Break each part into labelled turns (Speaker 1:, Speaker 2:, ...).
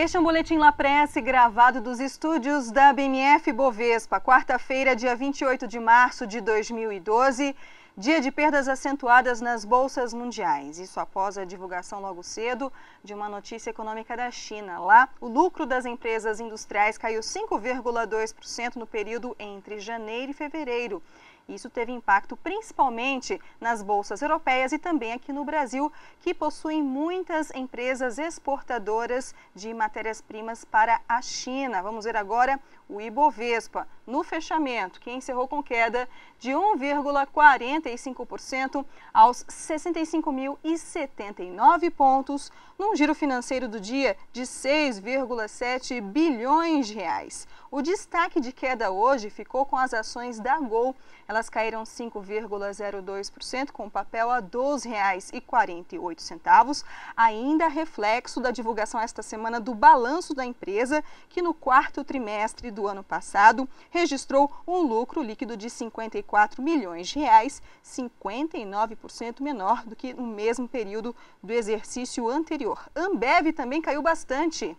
Speaker 1: Este é um boletim La Presse gravado dos estúdios da BMF Bovespa, quarta-feira, dia 28 de março de 2012, dia de perdas acentuadas nas bolsas mundiais. Isso após a divulgação logo cedo de uma notícia econômica da China. Lá, o lucro das empresas industriais caiu 5,2% no período entre janeiro e fevereiro. Isso teve impacto principalmente nas bolsas europeias e também aqui no Brasil, que possuem muitas empresas exportadoras de matérias-primas para a China. Vamos ver agora o Ibovespa no fechamento, que encerrou com queda de 1,45% aos 65.079 pontos, num giro financeiro do dia de 6,7 bilhões de reais. O destaque de queda hoje ficou com as ações da Gol. Ela elas caíram 5,02%, com o papel a R$ 12,48, ainda reflexo da divulgação esta semana do balanço da empresa, que no quarto trimestre do ano passado registrou um lucro líquido de 54 milhões de reais, 59% menor do que no mesmo período do exercício anterior. Ambev também caiu bastante.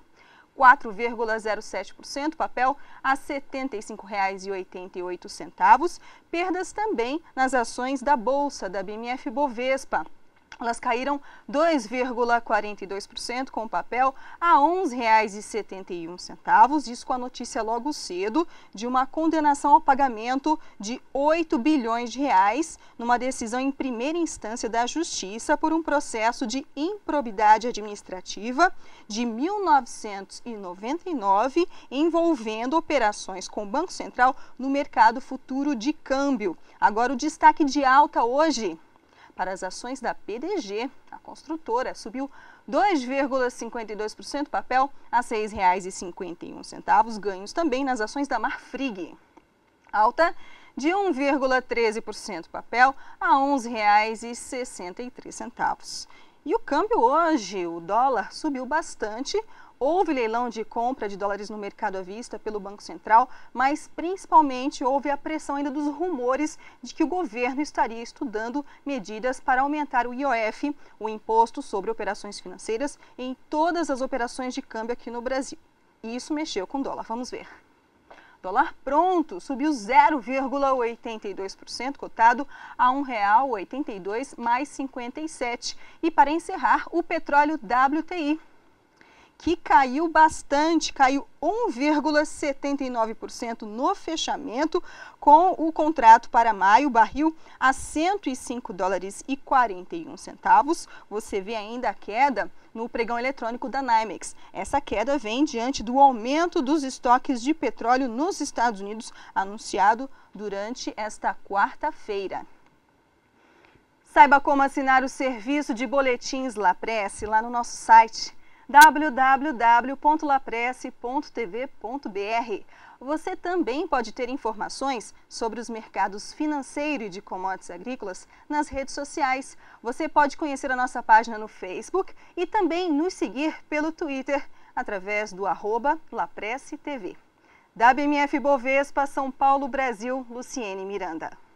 Speaker 1: 4,07%, papel a R$ 75,88. Perdas também nas ações da Bolsa da BMF Bovespa. Elas caíram 2,42% com o papel a R$ 11,71, isso com a notícia logo cedo de uma condenação ao pagamento de 8 bilhões de reais numa decisão em primeira instância da Justiça por um processo de improbidade administrativa de 1999 envolvendo operações com o Banco Central no mercado futuro de câmbio. Agora o destaque de alta hoje para as ações da PDG. A construtora subiu 2,52% papel a R$ 6,51, ganhos também nas ações da Marfrig. Alta de 1,13% papel a R$ 11,63. E o câmbio hoje, o dólar subiu bastante, Houve leilão de compra de dólares no mercado à vista pelo Banco Central, mas principalmente houve a pressão ainda dos rumores de que o governo estaria estudando medidas para aumentar o IOF, o imposto sobre operações financeiras, em todas as operações de câmbio aqui no Brasil. E isso mexeu com o dólar, vamos ver. Dólar pronto subiu 0,82%, cotado a R$ 1,82 mais 57. E para encerrar, o petróleo WTI que caiu bastante, caiu 1,79% no fechamento, com o contrato para maio, barril a 105 dólares e 41 centavos. Você vê ainda a queda no pregão eletrônico da NYMEX. Essa queda vem diante do aumento dos estoques de petróleo nos Estados Unidos anunciado durante esta quarta-feira. Saiba como assinar o serviço de boletins La Presse lá no nosso site www.lapresse.tv.br. Você também pode ter informações sobre os mercados financeiro e de commodities agrícolas nas redes sociais. Você pode conhecer a nossa página no Facebook e também nos seguir pelo Twitter através do arroba Lapresse TV. WMF Bovespa, São Paulo, Brasil, Luciene Miranda.